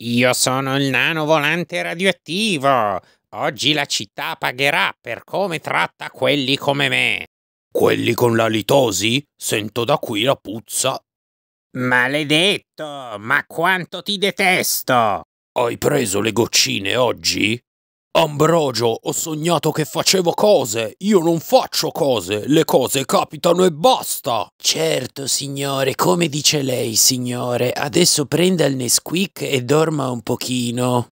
Io sono il nano volante radioattivo. Oggi la città pagherà per come tratta quelli come me. Quelli con la litosi? Sento da qui la puzza. Maledetto, ma quanto ti detesto! Hai preso le goccine oggi? Ambrogio, ho sognato che facevo cose. Io non faccio cose. Le cose capitano e basta. Certo, signore, come dice lei, signore. Adesso prenda il Nesquik e dorma un pochino.